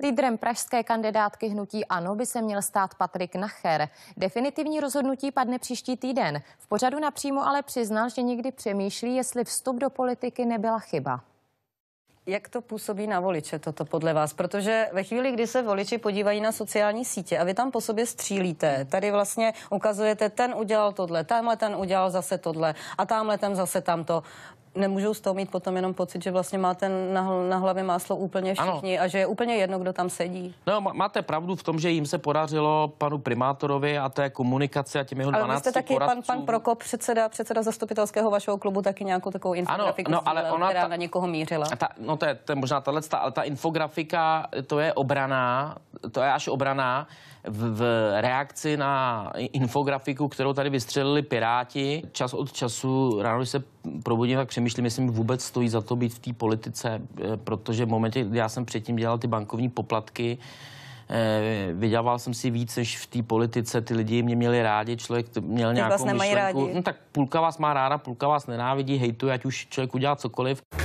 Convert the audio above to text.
Lídrem pražské kandidátky hnutí ANO by se měl stát Patrik Nacher. Definitivní rozhodnutí padne příští týden. V pořadu napřímo ale přiznal, že nikdy přemýšlí, jestli vstup do politiky nebyla chyba. Jak to působí na voliče toto podle vás? Protože ve chvíli, kdy se voliči podívají na sociální sítě a vy tam po sobě střílíte, tady vlastně ukazujete, ten udělal tohle, tamhle ten udělal zase tohle a tamhle ten zase tamto nemůžou z toho mít potom jenom pocit, že vlastně máte na, na hlavě máslo úplně všichni ano. a že je úplně jedno, kdo tam sedí. No, máte pravdu v tom, že jim se podařilo panu primátorovi a té komunikaci a těm jeho 12 Ale jste taky poradců... pan, pan Prokop, předseda, předseda zastupitelského vašeho klubu, taky nějakou takovou infografiku ano, no, ale sdílel, ona která ta, na někoho mířila. Ta, no to je, to je možná tahle, ale ta infografika, to je obraná, to je až obrana v, v reakci na infografiku, kterou tady vystřelili Piráti. Čas od času, ráno, když se probudím, tak přemýšlím, jestli mi vůbec stojí za to být v té politice, eh, protože v momentě, kdy já jsem předtím dělal ty bankovní poplatky, eh, vydělával jsem si víc než v té politice, ty lidi mě měli rádi, člověk měl nějakou vás myšlenku. Rádi. No, tak půlka vás má ráda, půlka vás nenávidí, hejtuje, ať už člověk udělá cokoliv.